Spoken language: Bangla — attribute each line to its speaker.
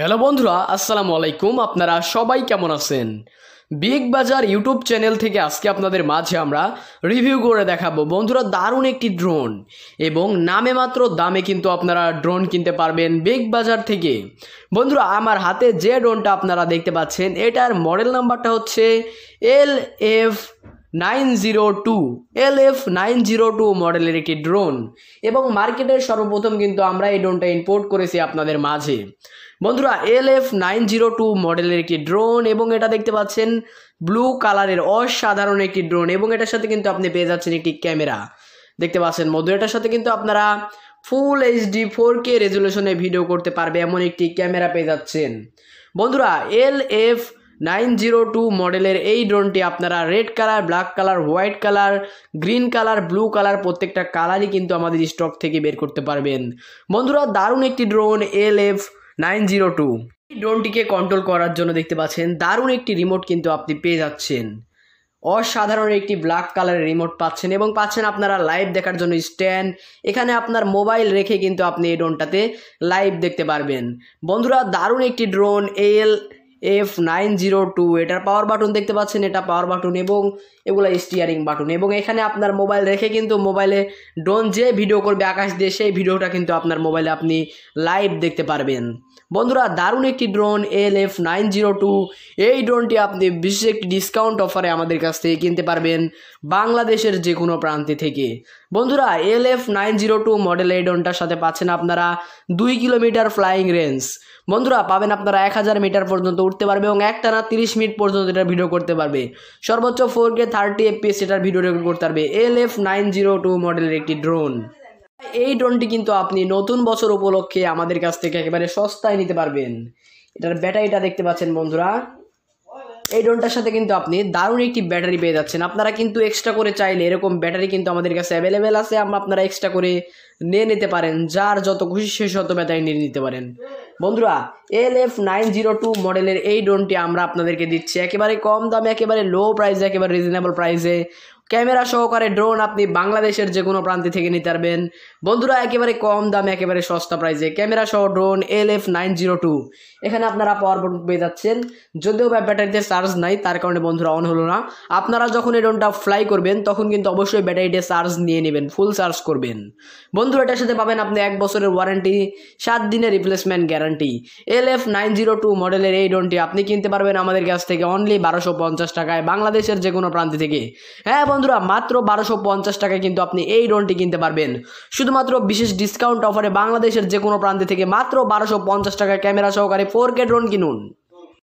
Speaker 1: হ্যালো বন্ধুরা আসসালামু আলাইকুম আপনারা সবাই কেমন আছেন বিগ বাজার ইউটিউব চ্যানেল থেকে আজকে আপনাদের মাঝে আমরা রিভিউ করে দেখাবো বন্ধুরা দারুণ একটি ড্রোন এবং নামে মাত্র দামে কিন্তু আপনারা ড্রোন কিনতে পারবেন বিগ বাজার থেকে বন্ধুরা আমার হাতে যে ড্রোনটা আপনারা দেখতে পাচ্ছেন এটার মডেল নাম্বারটা হচ্ছে L F nine zero two L F nine zero two মডেলের একটি ড্রোন এবং মার্কেটের সর্বপ্রথম কিন্তু আমরা এই ড্রোনটা ইম্পোর্ট করেছি আপনাদের মাঝে বন্ধুরা L F nine zero two মডেলের একটি ড্রোন এবং এটা দেখতে পাচ্ছেন ব্লু কালারের অসাধারণ একটি ড্রোন এবং এটার সাথে কিন্তু আপনি পেয়ে যাচ্ছেন একটি ক্যামেরা দেখতে পাচ্ছেন মধু এটার সাথে কিন্তু আপনারা ফুল এইচডি ফোর কে রেজুলেশনে ভিডিও করতে পারবে এমন একটি ক্যামেরা পেয়ে যাচ্ছেন বন্ধুরা L F nine zero two মডেলের এই ড্রোনটি আপনারা red colour black colour white colour green colour blue colour প্রত্যেকটা কালারই কিন্তু আমাদের স্টক থেকে বের করতে পারবেন বন্ধুরা দারুণ একটি drone L F nine zero two এই ড্রোনটিকে কন্ট্রোল করার জন্য দেখতে পাচ্ছেন দারুণ একটি রিমোট কিন্তু আপনি পেয়ে যাচ্ছেন অসাধারণ একটি ব্ল্যাক কালারের রিমোট পাচ্ছেন এবং পাচ্ছেন আপনারা লাইভ দেখার জন্য স্ট্যান্ড এখানে আপনার মোবাইল রেখে কিন্তু আপনি এই ড্রোনটাতে লাইভ দেখতে পারবেন বন্ধুরা দারুণ একটি drone L F nine zero two এটার পাওয়ার বাটন দেখতে পাচ্ছেন এটা পাওয়ার বাটন এবং এগুলো স্টিয়ারিং বাটন এবং এখানে আপনার মোবাইল রেখে কিন্তু মোবাইলে ড্রোন যে ভিডিও করবে আকাশ দিয়ে সেই ভিডিওটা কিন্তু আপনার মোবাইলে আপনি লাইভ দেখতে পারবেন বন্ধুরা দারুণ একটি drone L F nine zero two এই ড্রোনটি আপনি বিশেষ একটি ডিসকাউন্ট অফারে আমাদের কাছ থেকে কিনতে পারবেন বাংলাদেশের যে কোনো প্রান্তে থেকে বন্ধুরা L F nine zero two model এই ড্রোনটার সাথে পাচ্ছেন আপনারা দুই কিলোমিটার ফ্লাইং রেঞ্জ বন্ধুরা পাবেন আপনারা এক হাজার মিটার পর্যন্ত উঠতে পারবে এবং একটানা তিরিশ মিনিট পর্যন্ত এটা ভিডিও করতে পারবে সর্বোচ্চ ফোর কে থার্টি এফপিএস এটার ভিডিও রেকর্ড করতে পারবে L F nine zero two মডেলের একটি ড্রোন এই ড্রোনটি কিন্তু আপনি নতুন বছর উপলক্ষে আমাদের কাছ থেকে একেবারে সস্তায় নিতে পারবেন এটার ব্যাটারিটা দেখতে পাচ্ছেন বন্ধুরা এই ড্রোনটার সাথে কিন্তু আপনি দারুণ একটি ব্যাটারি পেয়ে যাচ্ছেন আপনারা কিন্তু এক্সট্রা করে চাইলে এরকম ব্যাটারি কিন্তু আমাদের কাছে অ্যাভেলেবেল আছে আপনারা এক্সট্রা করে নিয়ে নিতে পারেন যার যত খুশি সে শত ব্যাটারি নিয়ে নিতে পারেন বন্ধুরা L F nine zero two মডেলের এই ড্রোনটি আমরা আপনাদেরকে দিচ্ছি একেবারে কম দামে একেবারে লো প্রাইসে একেবারে রিজনেবল প্রাইসে ক্যামেরা সহকারে ড্রোন আপনি বাংলাদেশের যে কোনো প্রান্তে থেকে নিতে পারবেন বন্ধুরা একেবারে কম দামে একেবারে সস্তা প্রাইজে ক্যামেরা সহ drone L F nine zero two এখানে আপনারা পাওয়ার বোর্ড পেয়ে যাচ্ছেন যদিও ব্যাটারিতে চার্জ নাই তার কারণে বন্ধুরা অন হলো না আপনারা যখন এই ড্রোনটা ফ্লাই করবেন তখন কিন্তু অবশ্যই ব্যাটারিতে চার্জ নিয়ে নেবেন ফুল চার্জ করবেন বন্ধুরা এটার সাথে পাবেন আপনি এক বছরের ওয়ারেন্টি সাত দিনের replacement guarantee L F nine zero two মডেলের এই ড্রোনটি আপনি কিনতে পারবেন আমাদের কাছ থেকে অনলি বারোশো পঞ্চাশ টাকায় বাংলাদেশের যে কোনো প্রান্তে থেকে হ্যাঁ বন্ধুরা মাত্র বারোশো পঞ্চাশ টাকায় কিন্তু আপনি এই ড্রোনটি কিনতে পারবেন শুধুমাত্র বিশেষ ডিসকাউন্ট অফারে বাংলাদেশের যে কোনো প্রান্তে থেকে মাত্র বারোশো পঞ্চাশ টাকায় ক্যামেরা সহকারে ফোর কে ড্রোন কিনুন